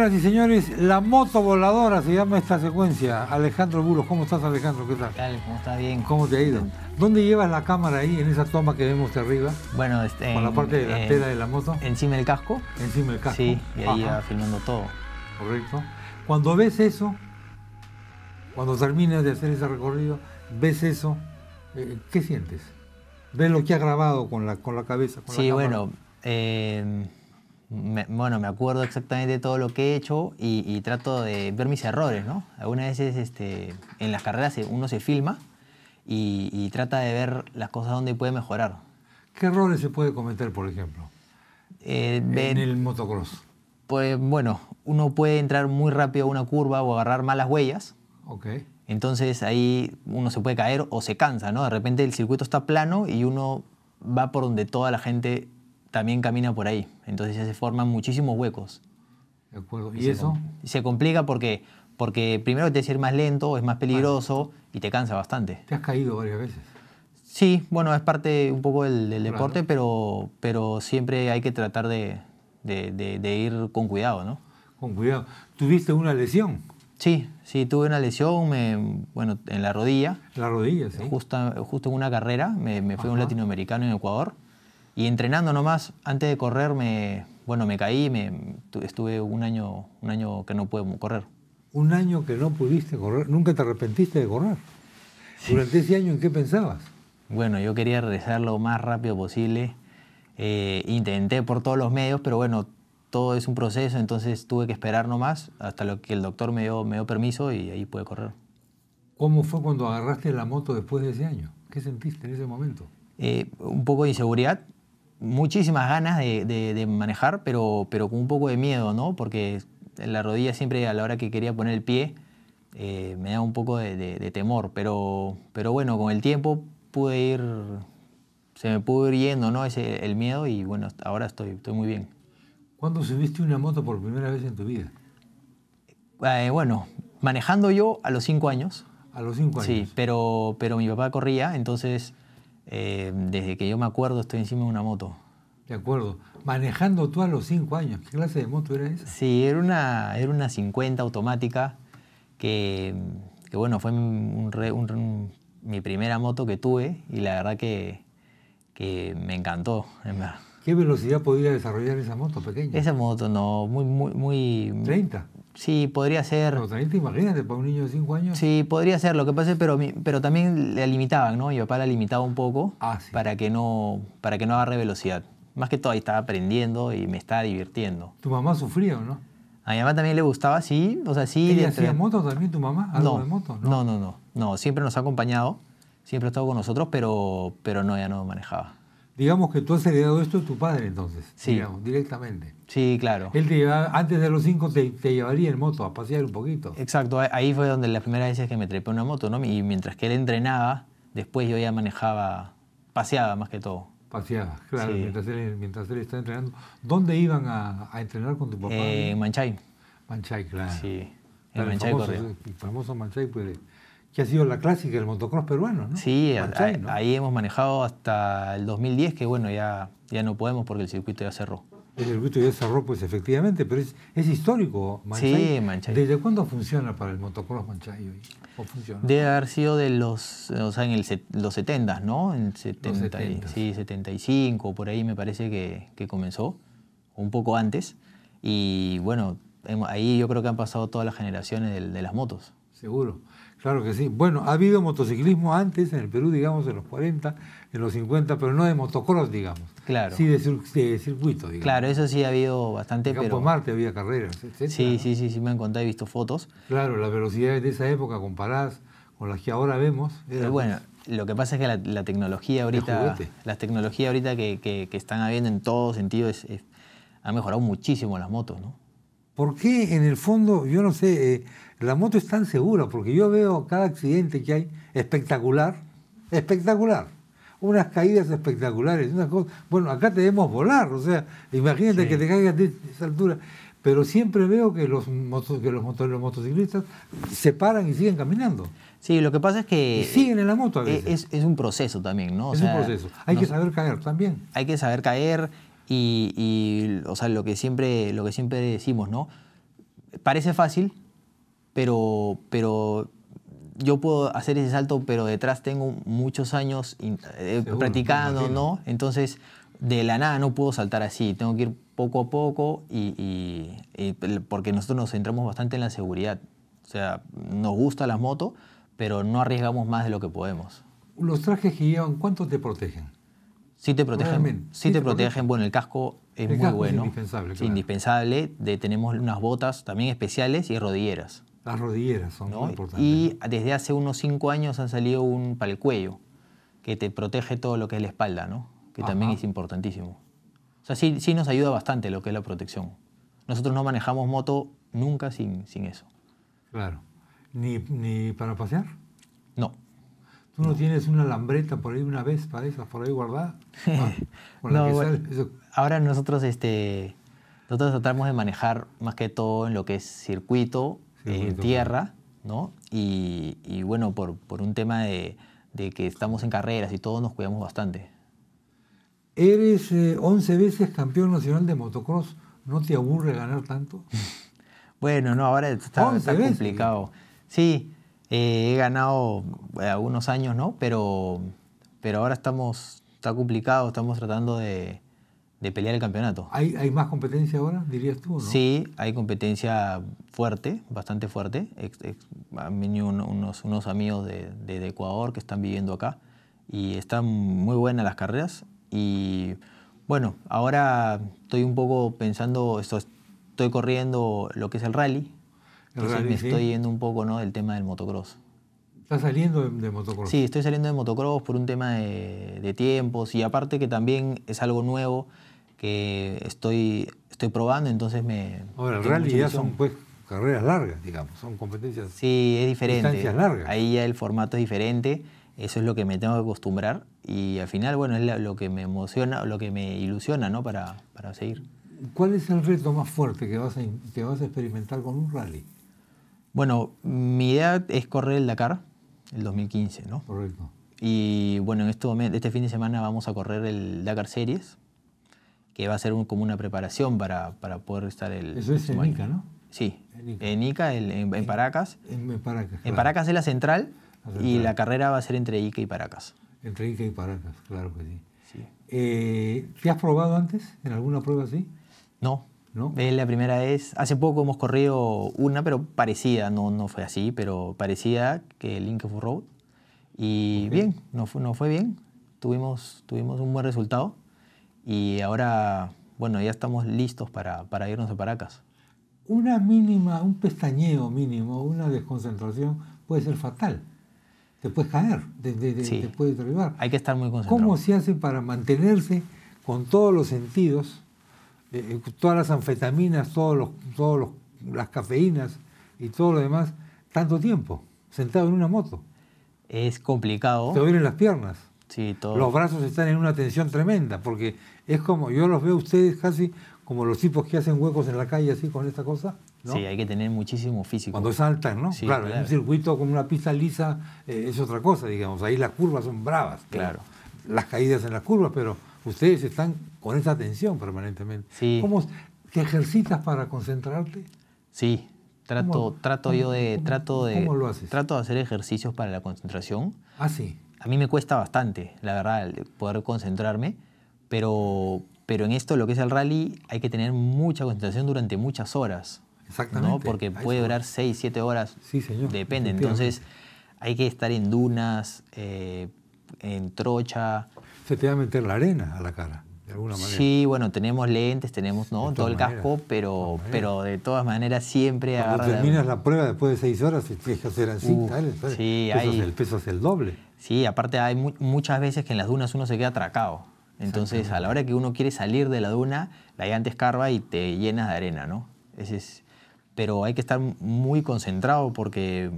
Señoras y señores, la moto voladora se llama esta secuencia. Alejandro buros ¿cómo estás Alejandro? ¿Qué tal? ¿Cómo estás? Bien. ¿Cómo te ha ido? ¿Dónde llevas la cámara ahí, en esa toma que vemos de arriba? Bueno, este, con la parte delantera de la moto. Encima del casco. Encima del casco. Sí, y ahí va filmando todo. Correcto. Cuando ves eso, cuando terminas de hacer ese recorrido, ves eso, eh, ¿qué sientes? ¿Ves lo que ha grabado con la, con la cabeza? sí, bueno, em, bueno, me acuerdo exactamente de todo lo que he hecho y, trato de ver mis errores, ¿no? Algunas veces este, en las carreras uno se filma y, trata de ver las cosas donde puede mejorar. ¿Qué errores se puede cometer, por ejemplo? Eh, en el motocross. Pues bueno, uno puede entrar muy rápido a una curva o agarrar malas huellas. Ok. Entonces ahí uno se puede caer o se cansa, ¿no? De repente el circuito está plano y uno va por donde toda la gente también camina por ahí. Entonces ya se forman muchísimos huecos. De acuerdo. ¿Y, eso? se complica porque, porque primero te es ir más lento, es más peligroso y te cansa bastante. ¿Te has caído varias veces? Sí, bueno, es parte un poco del, deporte, pero, pero siempre hay que tratar de, ir con cuidado, ¿no? Con cuidado. ¿Tuviste una lesión? Sí, sí, tuve una lesión bueno, en la rodilla. La rodilla, sí. justo en una carrera, me, me fui un latinoamericano en Ecuador. Y entrenando nomás, antes de correr, me, bueno, me caí, me, estuve un año, un año que no pude correr. Un año que no pudiste correr, nunca te arrepentiste de correr. Durante ese año, ¿en qué pensabas? Bueno, yo quería regresar lo más rápido posible. Eh, intenté por todos los medios, pero bueno, todo es un proceso, entonces tuve que esperar nomás hasta lo que el doctor me dio, me dio permiso y ahí pude correr. ¿Cómo fue cuando agarraste la moto después de ese año? ¿Qué sentiste en ese momento? Eh, un poco de inseguridad, muchísimas ganas de, manejar, pero, pero con un poco de miedo, ¿no? Porque la rodilla siempre a la hora que quería poner el pie eh, me da un poco de, temor, pero, pero bueno, con el tiempo pude ir, se me pudo ir yendo, ¿no? Ese, el miedo y bueno, ahora estoy, estoy muy bien. ¿Cuándo subiste una moto por primera vez en tu vida? Eh, bueno, manejando yo a los cinco años. A los cinco años. Sí, pero, pero mi papá corría, entonces eh, desde que yo me acuerdo estoy encima de una moto. De acuerdo. Manejando tú a los 5 años, ¿qué clase de moto era esa? Sí, era una, era una 50 automática que, bueno, fue un, mi primera moto que tuve y la verdad que, que me encantó, ¿Qué velocidad podía desarrollar esa moto pequeña? Esa moto, no, muy, muy, muy... 30. Sí, podría ser. Pero también te imagínate, para un niño de 5 años. Sí, podría ser. Lo que pasa es, pero, pero también la limitaban, ¿no? Mi papá la limitaba un poco ah, para, que no, para que no agarre velocidad. Más que todo, ahí estaba aprendiendo y me estaba divirtiendo. ¿Tu mamá sufría o no? A mi mamá también le gustaba, sí. O sea, sí. hacía moto también, tu mamá? ¿Algo no, de moto? ¿no? no, no, no. siempre nos ha acompañado, siempre ha estado con nosotros, pero, pero no, ya no manejaba. Digamos que tú has heredado esto de tu padre entonces, sí. digamos, directamente. Sí, claro. Él te llevaba, antes de los cinco te, llevaría en moto a pasear un poquito. Exacto, ahí fue donde las primeras veces que me trepé una moto, ¿no? Y mientras que él entrenaba, después yo ya manejaba, paseaba más que todo. Paseaba, claro, mientras, él, mientras él estaba entrenando. ¿Dónde iban a, entrenar con tu papá? Eh, en Manchay. Manchay, claro. Sí, en Manchay el famoso, el famoso Manchay, pues, que ha sido la clásica del motocross peruano, ¿no? Sí, ahí hemos manejado hasta el 2010, que bueno, ya, ya no podemos porque el circuito ya cerró. El circuito ya cerró, pues efectivamente, pero es, histórico, Manchay. Sí, Manchay. ¿Desde cuándo funciona para el motocross Manchay hoy? Debe haber sido de los, en los 70, ¿no? En Sí, 75, por ahí me parece que, comenzó, un poco antes. Y bueno, ahí yo creo que han pasado todas las generaciones de las motos. Seguro. Claro que sí. Bueno, ha habido motociclismo antes en el Perú, digamos, en los 40, en los 50, pero no de motocross, digamos. Claro. Sí, de, circuito, digamos. Claro, eso sí ha habido bastante. En Campo Marte había carreras, Sí, sí, sí, sí, me han contado, he visto fotos. Claro, las velocidades de esa época comparadas con las que ahora vemos. Pero eh, bueno, lo que pasa es que la, tecnología ahorita, las tecnologías ahorita que, que, están habiendo en todo sentido, ha mejorado muchísimo las motos, ¿no? ¿Por qué en el fondo, yo no sé, eh, la moto es tan segura? Porque yo veo cada accidente que hay espectacular, espectacular. Unas caídas espectaculares, unas cosas. Bueno, acá tenemos debemos volar, o sea, imagínate que te caigas de esa altura. Pero siempre veo que los, motos, que los, motociclistas se paran y siguen caminando. Sí, lo que pasa es que. Y siguen en la moto a e veces. Es, un proceso también, ¿no? es un proceso. Hay que saber caer también. Hay que saber caer. Y, o sea, lo que siempre, lo que siempre decimos, ¿no? Parece fácil, pero, pero yo puedo hacer ese salto, pero detrás tengo muchos años eh, practicando, ¿no? Entonces, de la nada no puedo saltar así, tengo que ir poco a poco y, porque nosotros nos centramos bastante en la seguridad. O sea, nos gusta las motos, pero no arriesgamos más de lo que podemos. Los trajes que llevan, ¿cuántos te protegen? Sí te protegen, te, protegen. Bueno, el casco es muy bueno. Es indispensable. indispensable. De, tenemos unas botas también especiales y rodilleras. Las rodilleras son importantes. Y desde hace unos cinco años han salido un para el cuello, que te protege todo lo que es la espalda, ¿no? Que también es importantísimo. O sea, sí, sí nos ayuda bastante lo que es la protección. Nosotros no manejamos moto nunca sin, sin eso. Claro. ¿Ni, ¿Ni para pasear? No no, tienes una lambreta por ahí, una vez para esas por ahí guardada? Ah, ahora nosotros, este, nosotros tratamos de manejar más que todo en lo que es circuito, en eh, tierra, ¿no? Y, bueno, por, por, un tema de, que estamos en carreras y todos nos cuidamos bastante. Eres 11 eh, veces campeón nacional de motocross. ¿No te aburre ganar tanto? bueno, no, ahora está, está complicado. Sí, eh, he ganado eh, algunos años, ¿no? Pero, pero ahora estamos, está complicado, estamos tratando de, pelear el campeonato. ¿Hay, más competencia ahora, dirías tú? Sí, hay competencia fuerte, bastante fuerte. han venido unos, amigos de, Ecuador que están viviendo acá y están muy buenas las carreras. Y bueno, ahora estoy un poco pensando, estoy corriendo lo que es el rally, me estoy yendo un poco ¿no? del tema del motocross. ¿Estás saliendo de, motocross? Sí, estoy saliendo de motocross por un tema de, tiempos y aparte que también es algo nuevo que estoy, estoy probando, entonces me... Ahora, el rally ya son pues carreras largas, digamos, son competencias... Sí, es diferente. Distancias largas. Ahí ya el formato es diferente, eso es lo que me tengo que acostumbrar y al final, bueno, es lo que me emociona, lo que me ilusiona, ¿no? Para, seguir. ¿Cuál es el reto más fuerte que vas que vas a experimentar con un rally? Bueno, mi idea es correr el Dakar, el 2015, ¿no? Correcto. Y bueno, en este, este fin de semana vamos a correr el Dakar Series, que va a ser como una preparación para, poder estar el. Eso es en Ica, ¿no? Sí, en Ica, en, Paracas. En, Paracas. En Paracas es la central, y la carrera va a ser entre Ica y Paracas. Entre Ica y Paracas, claro que sí. Eh, ¿Te has probado antes en alguna prueba así? No, es la primera vez. Hace poco hemos corrido una, pero parecida, no, no fue así, pero parecida que el Link of Road. Y bien, no fue, no fue bien. Tuvimos, tuvimos un buen resultado. Y ahora, bueno, ya estamos listos para, para irnos a Paracas. Una mínima, un pestañeo mínimo, una desconcentración puede ser fatal. Te puedes caer, te, te puedes derribar. Hay que estar muy concentrado. ¿Cómo se hace para mantenerse con todos los sentidos? Eh, eh, todas las anfetaminas, todas los, todos las cafeínas y todo lo demás, tanto tiempo, sentado en una moto. Es complicado. Te duelen las piernas. Sí, todo. Los brazos están en una tensión tremenda, porque es como, yo los veo ustedes casi como los tipos que hacen huecos en la calle así con esta cosa. ¿no? Sí, hay que tener muchísimo físico. Cuando saltan, ¿no? claro, en un circuito con una pista lisa eh, es otra cosa, digamos. Ahí las curvas son bravas. claro. Las caídas en las curvas, pero ustedes están con esa tensión permanentemente. Sí. ¿Cómo te ejercitas para concentrarte? Sí, trato, trato yo de, trato de, lo trato de hacer ejercicios para la concentración. Ah, sí. A mí me cuesta bastante, la verdad, poder concentrarme, pero, pero en esto, lo que es el rally, hay que tener mucha concentración durante muchas horas. Exactamente. Porque puede durar 6, 7 horas. Sí, señor. Depende. Entonces, hay que estar en dunas, eh, en trocha, se te va a meter la arena a la cara. De alguna manera. Sí, bueno, tenemos lentes, tenemos ¿no? todo el casco, pero, de pero de todas maneras siempre Cuando terminas la prueba después de seis horas y tienes que hacer así, tal, sí, ahí... el peso es el doble. Sí, aparte hay muchas veces que en las dunas uno se queda atracado. Entonces, a la hora que uno quiere salir de la duna, la gigante escarba y te llenas de arena, ¿no? Ese es... Pero hay que estar muy concentrado porque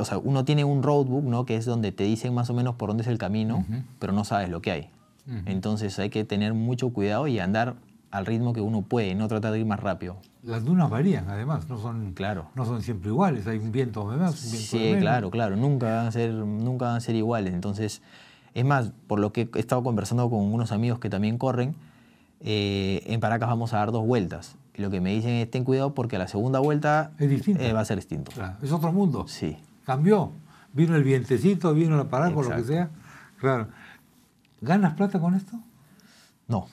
o sea, uno tiene un roadbook, ¿no? Que es donde te dicen más o menos por dónde es el camino, pero no sabes lo que hay. Entonces hay que tener mucho cuidado y andar al ritmo que uno puede, no tratar de ir más rápido. Las dunas varían, además, no son, claro. no son siempre iguales, hay un viento más, Sí, claro, claro, nunca van, a ser, nunca van ser iguales. Entonces, es más, por lo que he estado conversando con unos amigos que también corren, eh, en Paracas vamos a dar dos vueltas lo que me dicen es ten cuidado porque a la segunda vuelta es eh, va a ser distinto. Claro. Es otro mundo. Sí. Cambió. Vino el vientecito, vino la parada, lo que sea. Claro. ¿Ganas plata con esto? No.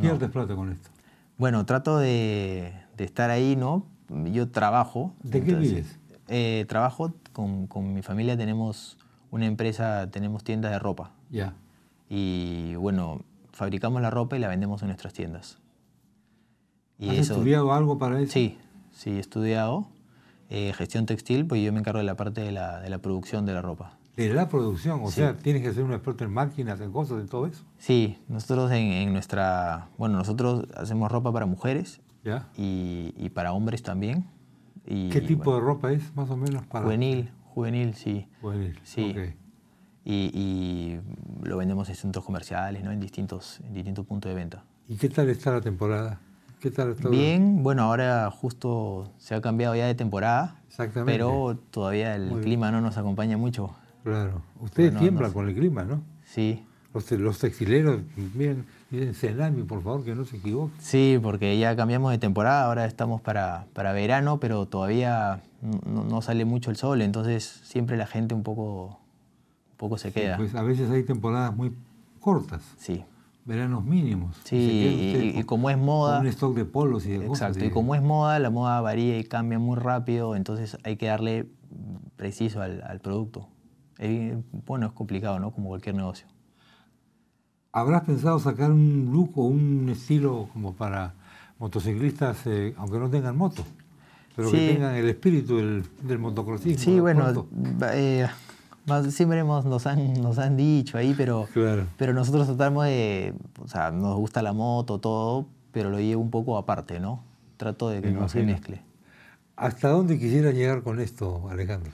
¿Pierdes plata con esto? Bueno, trato de, estar ahí, ¿no? Yo trabajo. ¿De qué vives? Eh, trabajo con, con, mi familia, tenemos una empresa, tenemos tiendas de ropa. Ya. Y bueno, fabricamos la ropa y la vendemos en nuestras tiendas. ¿Has estudiado algo para eso? Sí, sí, he estudiado eh, gestión textil, pues yo me encargo de la parte de la, producción de la ropa. ¿De la producción? O sea, tienes que ser un experto en máquinas, en cosas, en todo eso. Sí, nosotros en, nuestra... Bueno, nosotros hacemos ropa para mujeres Y, para hombres también. ¿Qué tipo de ropa es, más o menos? Para... Juvenil, juvenil, sí. Juvenil, sí. Y, lo vendemos en centros comerciales, ¿no? en, distintos, en distintos puntos de venta. ¿Y qué tal está la temporada? ¿Qué tal Bien, bueno, ahora justo se ha cambiado ya de temporada. Exactamente. Pero todavía el clima no nos acompaña mucho. Claro. Ustedes tiemblan con el clima, ¿no? Sí. Los, textileros, miren, dicen cenami, por favor, que no se equivoque. Sí, porque ya cambiamos de temporada, ahora estamos para, para verano, pero todavía no, sale mucho el sol, entonces siempre la gente un poco, un poco se queda. Pues a veces hay temporadas muy cortas. Sí veranos mínimos. Sí, y, como es moda... Un stock de polos y de exacto, y como es moda, la moda varía y cambia muy rápido, entonces hay que darle preciso al, producto. bueno, es complicado, ¿no? Como cualquier negocio. ¿Habrás pensado sacar un look o un estilo como para motociclistas, eh, aunque no tengan moto, pero que tengan el espíritu del, del motocrossismo? Sí, bueno, más, siempre hemos, nos, han, nos han dicho ahí, pero, pero nosotros tratamos de, o sea, nos gusta la moto, todo, pero lo llevo un poco aparte, ¿no? Trato de que no se mezcle. ¿Hasta dónde quisiera llegar con esto, Alejandro?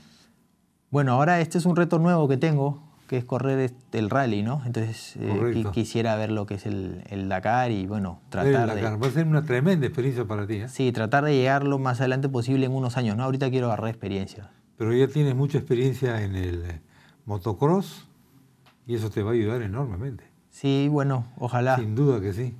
Bueno, ahora este es un reto nuevo que tengo, que es correr el rally, ¿no? Entonces eh, quisiera ver lo que es el, Dakar y bueno, tratar el Dakar. de... Va a ser una tremenda experiencia para ti, ¿eh? Sí, tratar de llegar lo más adelante posible en unos años, ¿no? Ahorita quiero agarrar experiencia pero ya tienes mucha experiencia en el eh, motocross y eso te va a ayudar enormemente. Sí, bueno, ojalá. Sin duda que sí.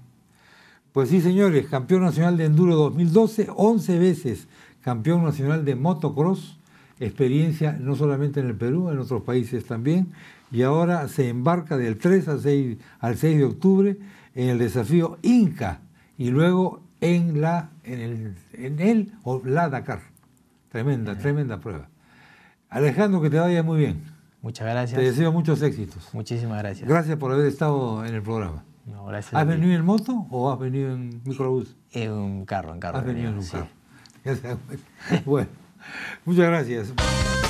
Pues sí, señores, campeón nacional de enduro 2012, 11 veces campeón nacional de motocross, experiencia no solamente en el Perú, en otros países también, y ahora se embarca del 3 al 6, al 6 de octubre en el desafío Inca y luego en la en el, en el o la Dakar. Tremenda, tremenda prueba. Alejandro, que te vaya muy bien. Muchas gracias. Te deseo muchos éxitos. Muchísimas gracias. Gracias por haber estado en el programa. No, gracias. ¿Has venido en moto o has venido en microbús? En carro, en carro. Has venido en un carro. Bueno, muchas gracias.